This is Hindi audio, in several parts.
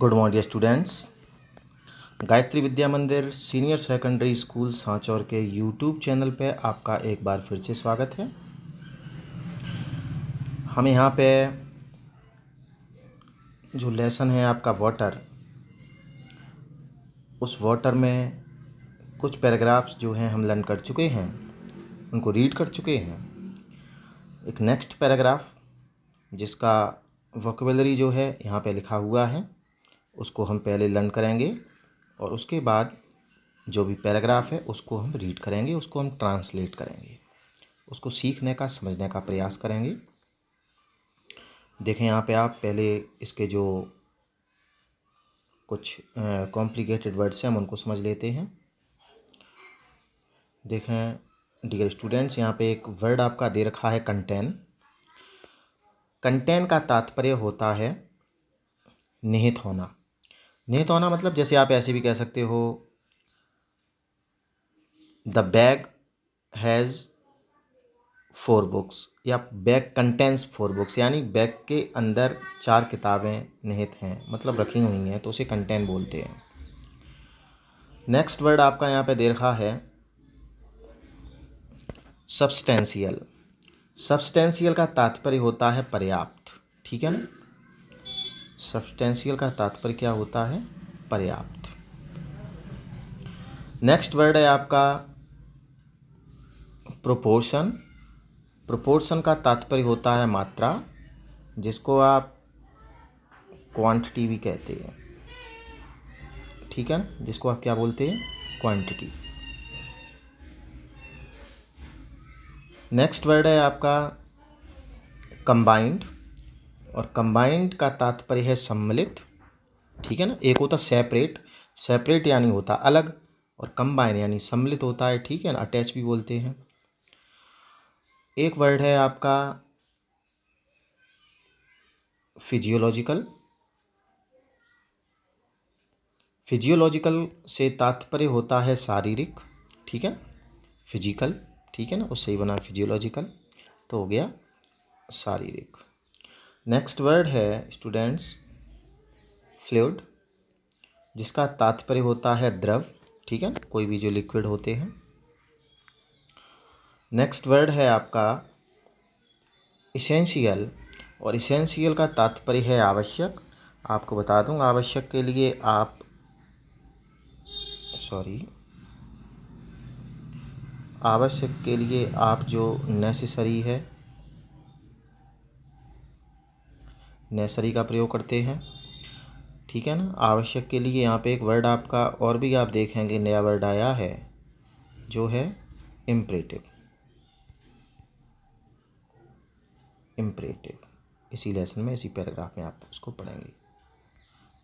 good morning students Gayatri Vidya Mandir senior secondary school Sanchore के यूट्यूब चैनल पे आपका एक बार फिर से स्वागत है हम यहाँ पे जो लेसन है आपका वाटर उस वाटर में कुछ पैराग्राफ्स जो हैं हम लर्न कर चुके हैं उनको रीड कर चुके हैं एक नेक्स्ट पैराग्राफ जिसका वोकेबलरी जो है यहाँ पे लिखा हुआ है उसको हम पहले लर्न करेंगे और उसके बाद जो भी पैराग्राफ है उसको हम रीड करेंगे उसको हम ट्रांसलेट करेंगे उसको सीखने का समझने का प्रयास करेंगे देखें यहाँ पे आप पहले इसके जो कुछ कॉम्प्लिकेटेड वर्ड्स हैं हम उनको समझ लेते हैं देखें डियर स्टूडेंट्स यहाँ पे एक वर्ड आपका दे रखा है कंटेन कंटेन का तात्पर्य होता है निहित होना तो होना मतलब जैसे आप ऐसे भी कह सकते हो the bag has four books या बैग कंटेंस फोर बुक्स यानी बैग के अंदर चार किताबें निहित हैं मतलब रखी हुई हैं तो उसे कंटेंट बोलते हैं नेक्स्ट वर्ड आपका यहाँ पे देखा है सब्सटेंशियल सब्सटेंशियल का तात्पर्य होता है पर्याप्त ठीक है ना सब्सटेंशियल का तात्पर्य क्या होता है पर्याप्त नेक्स्ट वर्ड है आपका प्रोपोर्शन प्रोपोर्शन का तात्पर्य होता है मात्रा जिसको आप क्वांटिटी भी कहते हैं ठीक है ना जिसको आप क्या बोलते हैं क्वांटिटी नेक्स्ट वर्ड है आपका कंबाइंड और कंबाइंड का तात्पर्य है सम्मिलित ठीक है ना एक होता सेपरेट सेपरेट यानी होता अलग और कंबाइन यानी सम्मिलित होता है ठीक है ना अटैच भी बोलते हैं एक वर्ड है आपका फिजियोलॉजिकल फिजियोलॉजिकल से तात्पर्य होता है शारीरिक ठीक है ना फिजिकल ठीक है ना उससे ही बना फिजियोलॉजिकल तो हो गया शारीरिक नेक्स्ट वर्ड है स्टूडेंट्स फ्लूड जिसका तात्पर्य होता है द्रव ठीक है कोई भी जो लिक्विड होते हैं नेक्स्ट वर्ड है आपका इसेंशियल और इसेंशियल का तात्पर्य है आवश्यक आपको बता दूंगा आवश्यक के लिए आप सॉरी आवश्यक के लिए आप जो नेसेसरी है नेसरी का प्रयोग करते हैं ठीक है ना आवश्यक के लिए यहाँ पे एक वर्ड आपका और भी आप देखेंगे नया वर्ड आया है जो है इम्परेटिव इम्परेटिव इसी लेसन में इसी पैराग्राफ में आप उसको पढ़ेंगे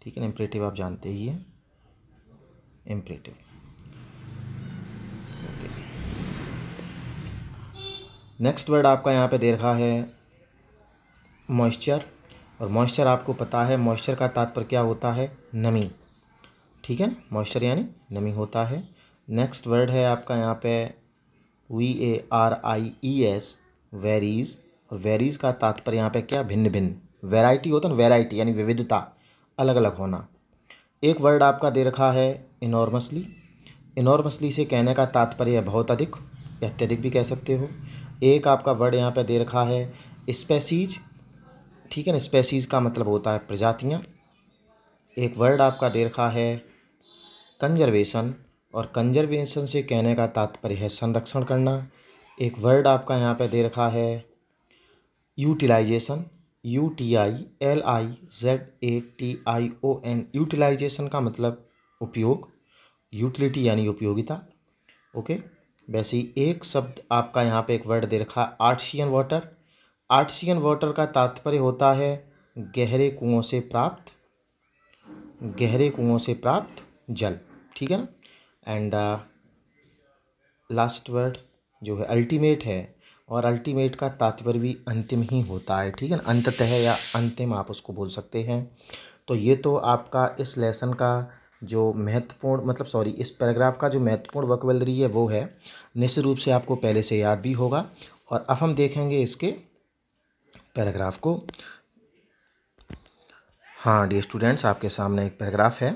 ठीक है ना इम्परेटिव आप जानते ही हैं इम्परेटिव नेक्स्ट वर्ड आपका यहाँ पे दे रखा है मॉइस्चर और मॉइस्चर आपको पता है मॉइस्चर का तात्पर्य क्या होता है नमी ठीक है ना मॉइस्चर यानी नमी होता है नेक्स्ट वर्ड है आपका यहाँ पे V A R I E S varies और वेरीज का तात्पर्य यहाँ पे क्या भिन्न भिन्न वेराइटी होता है ना वेराइटी यानी विविधता अलग अलग होना एक वर्ड आपका दे रखा है इनॉर्मसली इनॉर्मसली से कहने का तात्पर्य बहुत अधिक या अत्यधिक भी कह सकते हो एक आपका वर्ड यहाँ पे दे रखा है स्पेसीज ठीक है ना स्पेसीज़ का मतलब होता है प्रजातियाँ एक वर्ड आपका दे रखा है कंजर्वेशन और कंजर्वेशन से कहने का तात्पर्य है संरक्षण करना एक वर्ड आपका यहाँ पे दे रखा है utilization U T I L I Z A T I O N utilization का मतलब उपयोग यूटिलिटी यानी उपयोगिता ओके वैसे ही एक शब्द आपका यहाँ पे एक वर्ड दे रखा है आर्टशियन वाटर आर्टिशियन वाटर का तात्पर्य होता है गहरे कुओं से प्राप्त गहरे कुओं से प्राप्त जल ठीक है ना एंड लास्ट वर्ड जो है अल्टीमेट है और अल्टीमेट का तात्पर्य भी अंतिम ही होता है ठीक है ना अंततः या अंतिम आप उसको बोल सकते हैं तो ये तो आपका इस लेसन का जो महत्वपूर्ण मतलब सॉरी इस पैराग्राफ का जो महत्वपूर्ण वकवेलरी है वो है निश्चित रूप से आपको पहले से याद भी होगा और अब हम देखेंगे इसके पैराग्राफ को हाँ डी स्टूडेंट्स आपके सामने एक पैराग्राफ है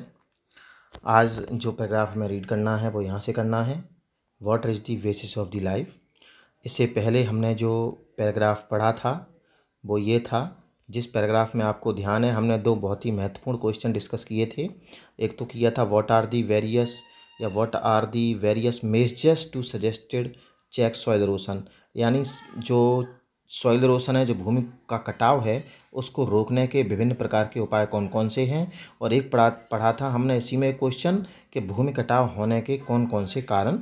आज जो पैराग्राफ हमें रीड करना है वो यहाँ से करना है what is the basis of the life इससे पहले हमने जो पैराग्राफ पढ़ा था वो ये था जिस पैराग्राफ में आपको ध्यान है हमने दो बहुत ही महत्वपूर्ण क्वेश्चन डिस्कस किए थे एक तो किया था व्हाट आर दी वेरियस या what are the various measures to suggested check soil erosion यानी जो सॉइल रोशन है जो भूमि का कटाव है उसको रोकने के विभिन्न प्रकार के उपाय कौन कौन से हैं और एक पढ़ा पढ़ा था हमने इसी में क्वेश्चन कि भूमि कटाव होने के कौन कौन से कारण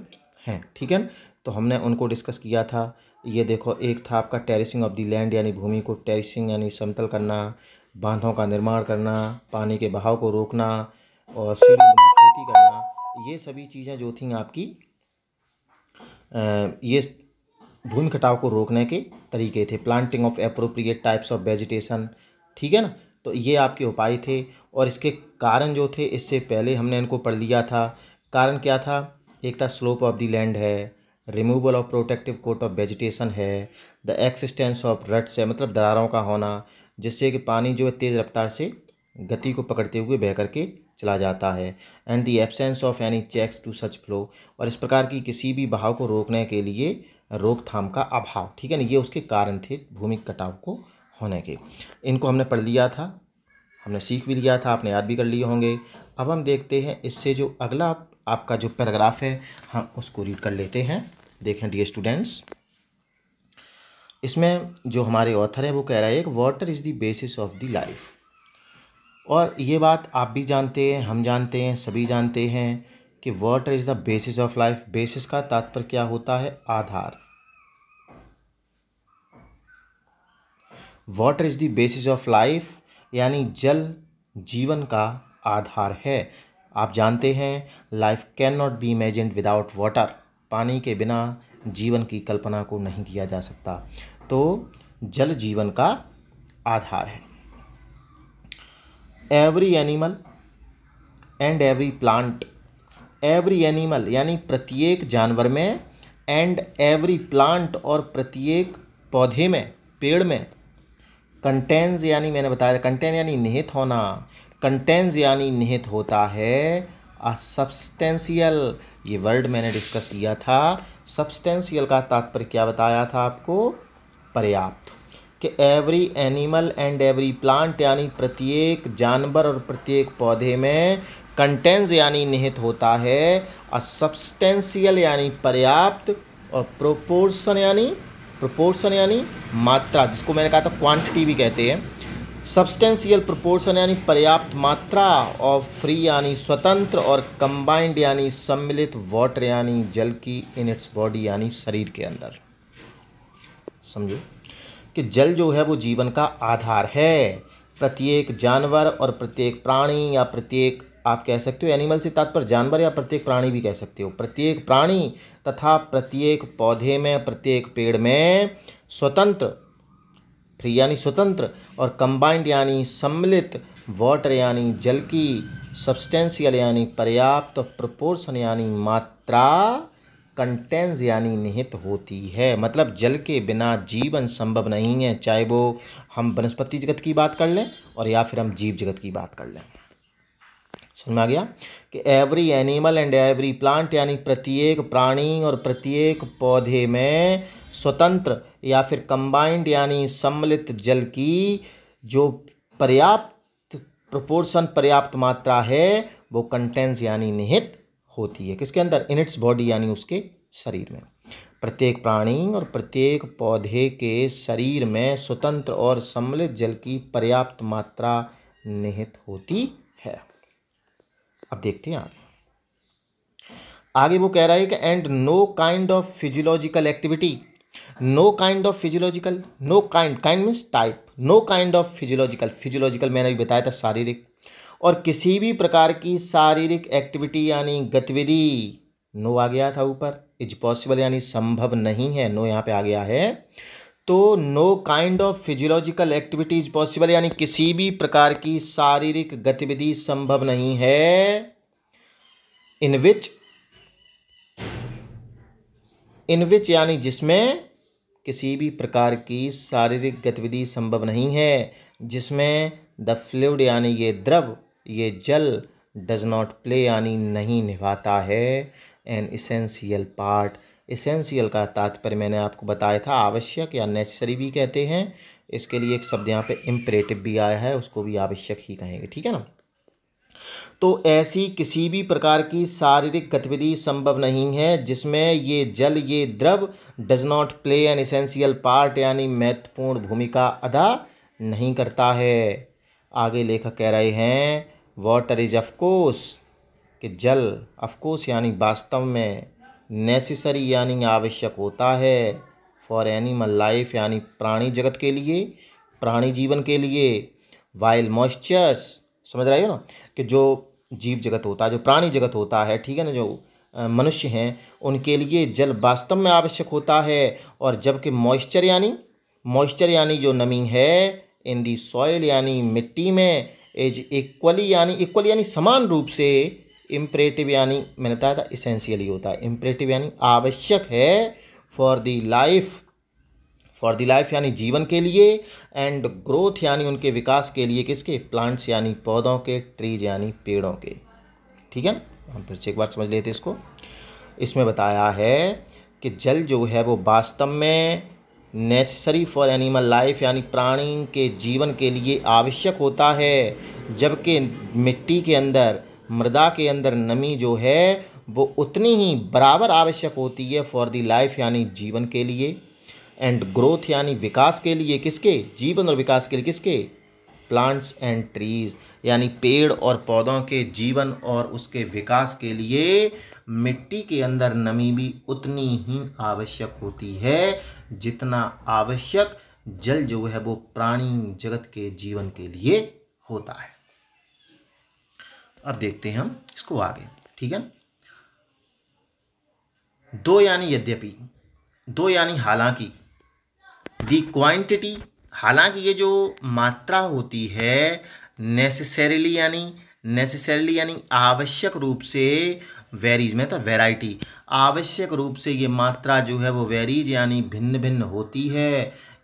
हैं ठीक है तो हमने उनको डिस्कस किया था ये देखो एक था आपका टेरिसिंग ऑफ दी लैंड यानी भूमि को टेरिसिंग यानी समतल करना बांधों का निर्माण करना पानी के बहाव को रोकना और खेती करना ये सभी चीज़ें जो थी आपकी ये भूमि कटाव को रोकने के तरीके थे planting of appropriate types of vegetation ठीक है ना तो ये आपके उपाय थे और इसके कारण जो थे इससे पहले हमने इनको पढ़ लिया था कारण क्या था एक था स्लोप ऑफ दी लैंड है removal of protective coat of vegetation है द एक्सिस्टेंस ऑफ रट्स है मतलब दरारों का होना जिससे कि पानी जो है तेज़ रफ्तार से गति को पकड़ते हुए बह करके चला जाता है and the absence of any checks to such flow और इस प्रकार की किसी भी बहाव को रोकने के लिए रोकथाम का अभाव ठीक है ना ये उसके कारण थे भूमि कटाव को होने के इनको हमने पढ़ लिया था हमने सीख भी लिया था आपने याद भी कर लिए होंगे अब हम देखते हैं इससे जो अगला आप, आपका जो पैराग्राफ है हम उसको रीड कर लेते हैं देखें डी स्टूडेंट्स इसमें जो हमारे ऑथर है वो कह रहा है एक water is the basis of the life और ये बात आप भी जानते हैं हम जानते हैं सभी जानते हैं कि water is the basis of life basis का तात्पर्य क्या होता है आधार water is the basis of life यानी जल जीवन का आधार है आप जानते हैं life can not be imagined without water पानी के बिना जीवन की कल्पना को नहीं किया जा सकता तो जल जीवन का आधार है every animal and every plant every animal यानी प्रत्येक जानवर में एंड एवरी प्लांट और प्रत्येक पौधे में पेड़ में कंटेंस यानी मैंने बताया था कंटेन यानी निहित होना कंटेंस यानी निहित होता है सब्सटेंशियल ये वर्ड मैंने डिस्कस किया था सब्सटेंशियल का तात्पर्य क्या बताया था आपको पर्याप्त कि every animal and every plant यानी प्रत्येक जानवर और प्रत्येक पौधे में कंटेंस यानी निहित होता है और सब्सटेंशियल यानी पर्याप्त और प्रोपोर्शन यानी प्रोपोर्शन यानी मात्रा जिसको मैंने कहा था क्वांटिटी भी कहते हैं सब्सटेंशियल प्रोपोर्शन यानी पर्याप्त मात्रा और फ्री यानी स्वतंत्र और कंबाइंड यानी सम्मिलित वाटर यानी जल की इन इट्स बॉडी यानी शरीर के अंदर समझो कि जल जो है वो जीवन का आधार है प्रत्येक जानवर और प्रत्येक प्राणी या प्रत्येक आप कह सकते हो एनिमल से तात्पर्य जानवर या प्रत्येक प्राणी भी कह सकते हो प्रत्येक प्राणी तथा प्रत्येक पौधे में प्रत्येक पेड़ में स्वतंत्र फ्री यानी स्वतंत्र और कंबाइंड यानी सम्मिलित वाटर यानी जल की सब्सटेंशियल यानी पर्याप्त प्रपोर्शन यानी मात्रा कंटेंस यानी निहित होती है मतलब जल के बिना जीवन संभव नहीं है चाहे वो हम वनस्पति जगत की बात कर लें और या फिर हम जीव जगत की बात कर लें समझ में आ गया कि every animal and every plant यानी प्रत्येक प्राणी और प्रत्येक पौधे में स्वतंत्र या फिर कंबाइंड यानी सम्मिलित जल की जो पर्याप्त प्रोपोर्शन पर्याप्त मात्रा है वो कंटेंस यानी निहित होती है किसके अंदर इन इट्स बॉडी यानी उसके शरीर में प्रत्येक प्राणी और प्रत्येक पौधे के शरीर में स्वतंत्र और सम्मिलित जल की पर्याप्त मात्रा निहित होती अब देखते हैं आगे आगे वो कह रहा है कि and no kind of physiological activity no kind of physiological no kind kind means type no kind of physiological physiological मैंने भी बताया था शारीरिक और किसी भी प्रकार की शारीरिक एक्टिविटी यानी गतिविधि नो आ गया था ऊपर इज पॉसिबल यानी संभव नहीं है नो यहाँ पे आ गया है तो no kind of physiological activities possible यानी किसी भी प्रकार की शारीरिक गतिविधि संभव नहीं है इन विच इन विच यानी जिसमें किसी भी प्रकार की शारीरिक गतिविधि संभव नहीं है जिसमें द फ्लूड यानी ये द्रव ये जल डज नॉट प्ले यानी नहीं निभाता है एन इसेंशियल पार्ट इसेंशियल का तात्पर्य मैंने आपको बताया था आवश्यक या नेसेसरी भी कहते हैं इसके लिए एक शब्द यहाँ पे इम्परेटिव भी आया है उसको भी आवश्यक ही कहेंगे ठीक है ना तो ऐसी किसी भी प्रकार की शारीरिक गतिविधि संभव नहीं है जिसमें ये जल ये द्रव does not play an essential part यानी महत्वपूर्ण भूमिका अदा नहीं करता है आगे लेखक कह रहे हैं वाटर इज ऑफकोर्स कि जल ऑफकोर्स यानी वास्तव में नेसेसरी यानी आवश्यक होता है फॉर एनिमल लाइफ यानी प्राणी जगत के लिए प्राणी जीवन के लिए वाइल मॉइस्चर्स समझ रहे हो ना कि जो जीव जगत होता है जो प्राणी जगत होता है ठीक है ना जो मनुष्य हैं उनके लिए जल वास्तव में आवश्यक होता है और जबकि मॉइस्चर यानी मॉइस्चर यानी जो नमी है इन दी सॉयल यानी मिट्टी में इज इक्वली यानी इक्वली यानी समान रूप से इम्परेटिव यानी मैंने बताया था इसेंशियली होता है इम्परेटिव यानी आवश्यक है for the life for the life यानी जीवन के लिए एंड ग्रोथ यानी उनके विकास के लिए किसके प्लांट्स यानी पौधों के ट्रीज यानी पेड़ों के ठीक है ना हम फिर से एक बार समझ लेते इसको इसमें बताया है कि जल जो है वो वास्तव में नेसेसरी फॉर एनिमल लाइफ यानी प्राणी के जीवन के लिए आवश्यक होता है जबकि मिट्टी के अंदर मृदा के अंदर नमी जो है वो उतनी ही बराबर आवश्यक होती है फॉर दी लाइफ यानी जीवन के लिए एंड ग्रोथ यानी विकास के लिए किसके जीवन और विकास के लिए किसके प्लांट्स एंड ट्रीज यानी पेड़ और पौधों के जीवन और उसके विकास के लिए मिट्टी के अंदर नमी भी उतनी ही आवश्यक होती है जितना आवश्यक जल जो है वो प्राणी जगत के जीवन के लिए होता है अब देखते हैं हम इसको आगे ठीक है दो यानी यद्यपि दो यानी हालांकि दी क्वांटिटी हालांकि ये जो मात्रा होती है नेसेसरीली यानी नेसेसरली यानी आवश्यक रूप से वेरीज में तो वेराइटी आवश्यक रूप से ये मात्रा जो है वो वेरीज यानी भिन्न भिन्न होती है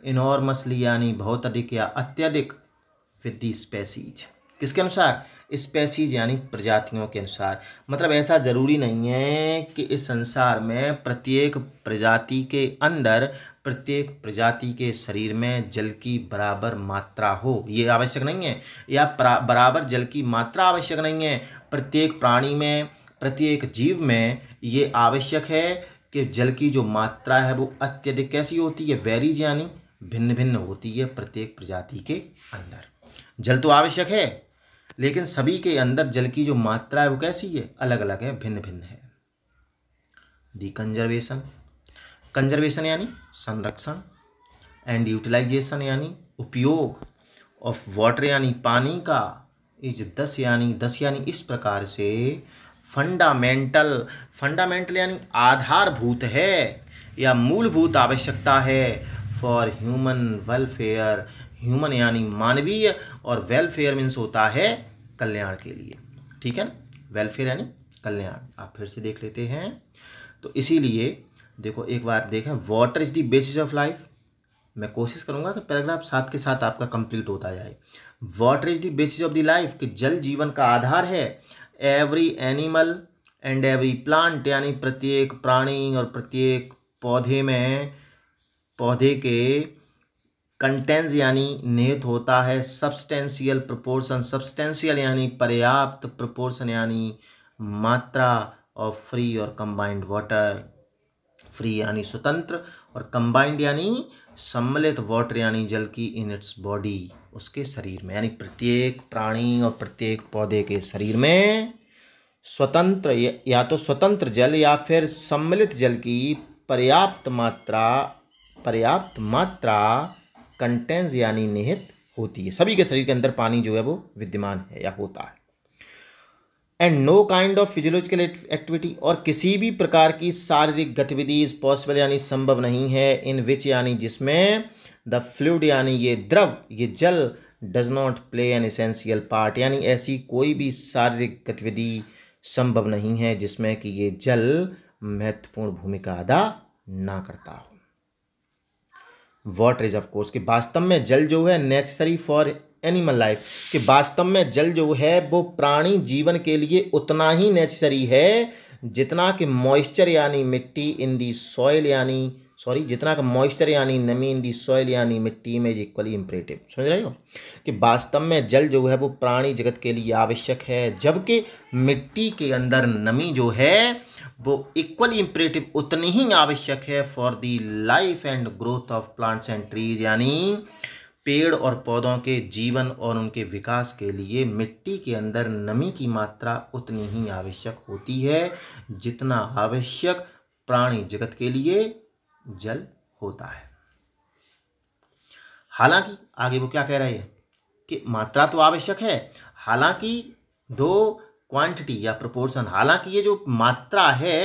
इनॉर्मसली यानी बहुत अधिक या अत्यधिक विद दी स्पेसीज किसके अनुसार स्पेसीज यानी प्रजातियों के अनुसार मतलब ऐसा ज़रूरी नहीं है कि इस संसार में प्रत्येक प्रजाति के अंदर प्रत्येक प्रजाति के शरीर में जल की बराबर मात्रा हो ये आवश्यक नहीं है या बराबर जल की मात्रा आवश्यक नहीं है प्रत्येक प्राणी में प्रत्येक जीव में ये आवश्यक है कि जल की जो मात्रा है वो अत्यधिक कैसी होती है वेरीज यानी भिन्न भिन्न होती है प्रत्येक प्रजाति के अंदर जल तो आवश्यक है लेकिन सभी के अंदर जल की जो मात्रा है वो कैसी है अलग अलग है भिन्न भिन्न है दी कंजर्वेशन कंजर्वेशन यानी संरक्षण एंड यूटिलाइजेशन यानी उपयोग ऑफ वाटर यानी पानी का इज दस यानी दस यानी इस प्रकार से फंडामेंटल फंडामेंटल यानी आधारभूत है या मूलभूत आवश्यकता है फॉर ह्यूमन वेलफेयर ह्यूमन यानी मानवीय और वेलफेयर मीन्स होता है कल्याण के लिए ठीक है ना वेलफेयर यानी कल्याण आप फिर से देख लेते हैं तो इसीलिए देखो एक बार देखें water is the basis of life मैं कोशिश करूंगा कि पैराग्राफ साथ के साथ आपका कंप्लीट होता जाए water is the basis of the life कि जल जीवन का आधार है every animal and every plant यानी प्रत्येक प्राणी और प्रत्येक पौधे में पौधे के कंटेंस यानी निहित होता है सब्सटेंशियल प्रोपोर्शन सब्सटेंशियल यानी पर्याप्त प्रोपोर्शन यानी मात्रा ऑफ फ्री और कंबाइंड वाटर फ्री यानी स्वतंत्र और कंबाइंड यानी सम्मिलित वाटर यानी जल की इन इट्स बॉडी उसके शरीर में यानी प्रत्येक प्राणी और प्रत्येक पौधे के शरीर में स्वतंत्र या तो स्वतंत्र जल या फिर सम्मिलित जल की पर्याप्त मात्रा पर्याप्त मात्रा कंटेंस यानी निहित होती है सभी के शरीर के अंदर पानी जो है वो विद्यमान है या होता है and no kind of physiological activity और किसी भी प्रकार की शारीरिक गतिविधि इज पॉसिबल यानी संभव नहीं है इन विच यानी जिसमें द फ्लूड यानी ये द्रव ये जल does not play an essential part यानी ऐसी कोई भी शारीरिक गतिविधि संभव नहीं है जिसमें कि ये जल महत्वपूर्ण भूमिका अदा ना करता हो वाटर इज ऑफ कोर्स कि वास्तव में जल जो है नेसेसरी फॉर एनिमल लाइफ कि वास्तव में जल जो है वो प्राणी जीवन के लिए उतना ही नेसेसरी है जितना कि मॉइस्चर यानी मिट्टी इन दी सॉइल यानी सॉरी जितना का मॉइस्चर यानी नमी इन दी सॉइल यानी मिट्टी में इज इक्वली इम्परेटिव समझ रहे हो कि वास्तव में जल जो है वो प्राणी जगत के लिए आवश्यक है जबकि मिट्टी के अंदर नमी जो है वो इक्वली इम्परेटिव उतनी ही आवश्यक है for the life and growth of plants and trees यानी पेड़ और पौधों के जीवन और उनके विकास के लिए मिट्टी के अंदर नमी की मात्रा उतनी ही आवश्यक होती है जितना आवश्यक प्राणी जगत के लिए जल होता है हालांकि आगे वो क्या कह रहे हैं कि मात्रा तो आवश्यक है हालांकि दो क्वांटिटी या प्रोपोर्शन हालांकि ये जो मात्रा है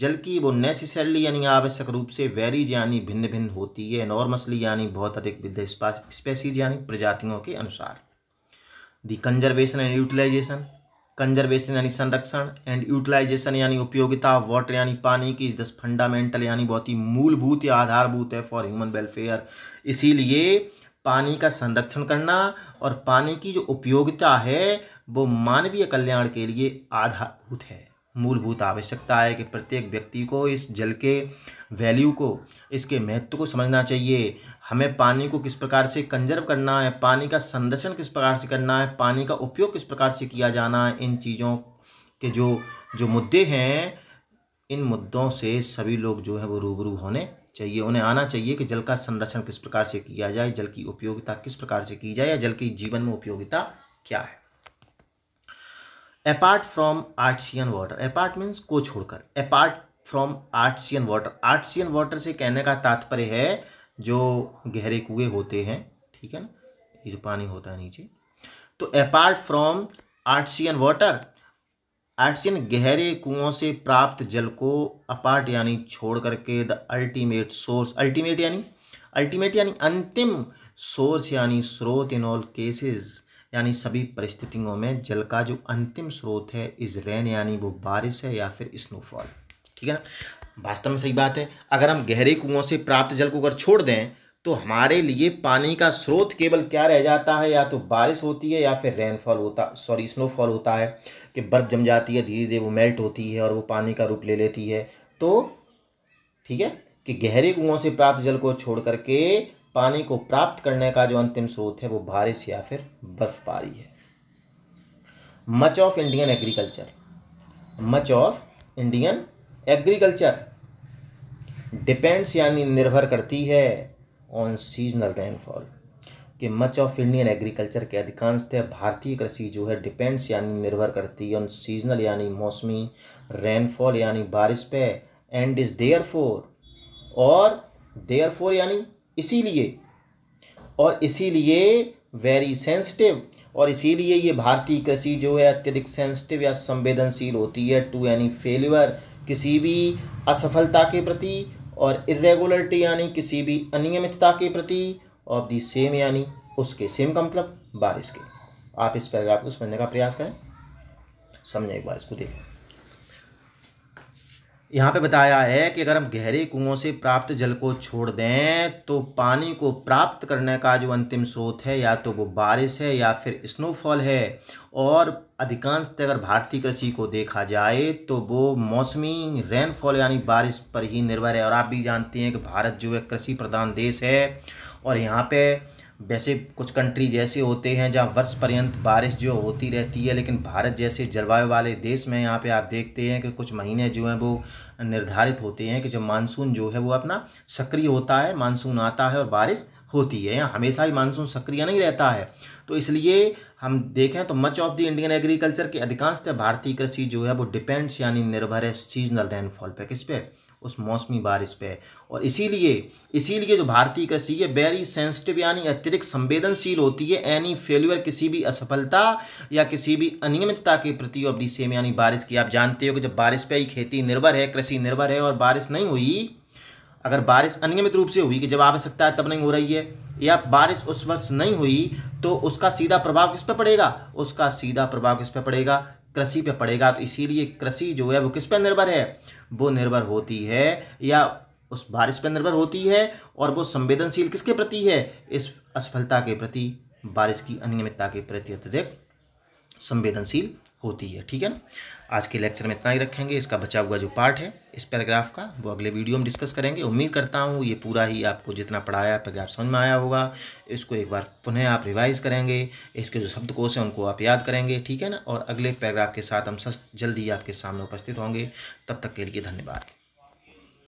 जल की वो नेसेसरली यानी आवश्यक रूप से वेरीज यानी भिन्न भिन्न होती है नॉर्मसली यानी बहुत अधिक विद स्पेसीज यानी प्रजातियों के अनुसार the conservation and utilization conservation यानी संरक्षण एंड यूटिलाइजेशन यानी उपयोगिता वाटर यानी पानी की इज दस फंडामेंटल यानी बहुत ही मूलभूत या आधारभूत है फॉर ह्यूमन वेलफेयर इसीलिए पानी का संरक्षण करना और पानी की जो उपयोगिता है वो मानवीय कल्याण के लिए आधारभूत है मूलभूत आवश्यकता है कि प्रत्येक व्यक्ति को इस जल के वैल्यू को इसके महत्व को समझना चाहिए हमें पानी को किस प्रकार से कंजर्व करना है पानी का संरक्षण किस प्रकार से करना है पानी का उपयोग किस प्रकार से किया जाना है इन चीज़ों के जो जो मुद्दे हैं इन मुद्दों से सभी लोग जो है वो रूबरू होने चाहिए उन्हें आना चाहिए कि जल का संरक्षण किस प्रकार से किया जाए जल की उपयोगिता किस प्रकार से की जाए या जल की जीवन में उपयोगिता क्या है apart from artesian water apart means को छोड़कर apart from artesian water artesian water से कहने का तात्पर्य है जो गहरे कुएँ होते हैं ठीक है ना ये जो पानी होता है नीचे तो apart from artesian water artesian गहरे कुओं से प्राप्त जल को अपार्ट यानी छोड़ करके द अल्टीमेट सोर्स अल्टीमेट यानी अल्टीमेट यानी अंतिम सोर्स यानी स्रोत इन ऑल केसेस यानी सभी परिस्थितियों में जल का जो अंतिम स्रोत है इज रेन यानी वो बारिश है या फिर स्नोफॉल ठीक है ना वास्तव में सही बात है अगर हम गहरे कुओं से प्राप्त जल को अगर छोड़ दें तो हमारे लिए पानी का स्रोत केवल क्या रह जाता है या तो बारिश होती है या फिर रेनफॉल होता सॉरी स्नोफॉल होता है कि बर्फ़ जम जाती है धीरे धीरे वो मेल्ट होती है और वो पानी का रूप ले लेती है तो ठीक है कि गहरे कुओं से प्राप्त जल को छोड़ करके पानी को प्राप्त करने का जो अंतिम स्रोत है वो बारिश या फिर बर्फबारी है much of Indian agriculture much of Indian agriculture depends यानी निर्भर करती है ऑन सीजनल रेनफॉल कि मच ऑफ इंडियन एग्रीकल्चर के अधिकांशतः भारतीय कृषि जो है डिपेंड्स यानी निर्भर करती है ऑन सीजनल यानी मौसमी रेनफॉल यानी बारिश पे एंड इज़ देयर फोर और देयर फोर यानी इसीलिए और इसीलिए वेरी सेंसिटिव और इसीलिए ये भारतीय कृषि जो है अत्यधिक सेंसिटिव या संवेदनशील होती है टू एनी फेल्यूअर किसी भी असफलता के प्रति और इरेगुलरिटी यानी किसी भी अनियमितता के प्रति ऑफ दी सेम यानी उसके सेम का मतलब बारिश के आप इस पैराग्राफ को समझने का प्रयास करें समझें एक बार इसको देखें यहाँ पे बताया है कि अगर हम गहरे कुओं से प्राप्त जल को छोड़ दें तो पानी को प्राप्त करने का जो अंतिम स्रोत है या तो वो बारिश है या फिर स्नोफॉल है और अधिकांशतः अगर भारतीय कृषि को देखा जाए तो वो मौसमी रेनफॉल यानी बारिश पर ही निर्भर है और आप भी जानते हैं कि भारत जो है कृषि प्रधान देश है और यहाँ पर वैसे कुछ कंट्री जैसे होते हैं जहाँ वर्ष पर्यंत बारिश जो होती रहती है लेकिन भारत जैसे जलवायु वाले देश में यहाँ पे आप देखते हैं कि कुछ महीने जो हैं वो निर्धारित होते हैं कि जब मानसून जो है वो अपना सक्रिय होता है मानसून आता है और बारिश होती है यहाँ हमेशा ही मानसून सक्रिय नहीं रहता है तो इसलिए हम देखें तो much of the Indian agriculture के अधिकांशतः भारतीय कृषि जो है वो डिपेंड्स यानी निर्भर है सीजनल रेनफॉल पर किस पे उस मौसमी बारिश पे और इसीलिए इसीलिए जो भारतीय कृषि है वेरी सेंसिटिव यानी अतिरिक्त संवेदनशील होती है एनी फेल्यूअर किसी भी असफलता या किसी भी अनियमितता के प्रति और सेम यानी बारिश की आप जानते हो कि जब बारिश पे ही खेती निर्भर है कृषि निर्भर है और बारिश नहीं हुई अगर बारिश अनियमित रूप से हुई कि जब आवश्यकता है तब नहीं हो रही है या बारिश उस वर्ष नहीं हुई तो उसका सीधा प्रभाव किस पर पड़ेगा उसका सीधा प्रभाव किस पर पड़ेगा कृषि पे पड़ेगा तो इसीलिए कृषि जो है वो किस पे निर्भर है वो निर्भर होती है या उस बारिश पर निर्भर होती है और वो संवेदनशील किसके प्रति है इस असफलता के प्रति बारिश की अनियमितता के प्रति अत्यधिक संवेदनशील होती है ठीक है ना आज के लेक्चर में इतना ही रखेंगे इसका बचा हुआ जो पार्ट है इस पैराग्राफ का वो अगले वीडियो में डिस्कस करेंगे उम्मीद करता हूँ ये पूरा ही आपको जितना पढ़ाया पैराग्राफ समझ में आया होगा इसको एक बार पुनः आप रिवाइज़ करेंगे इसके जो शब्दकोश हैं उनको आप याद करेंगे ठीक है ना और अगले पैराग्राफ के साथ हम सस्त जल्द ही आपके सामने उपस्थित होंगे तब तक के लिए धन्यवाद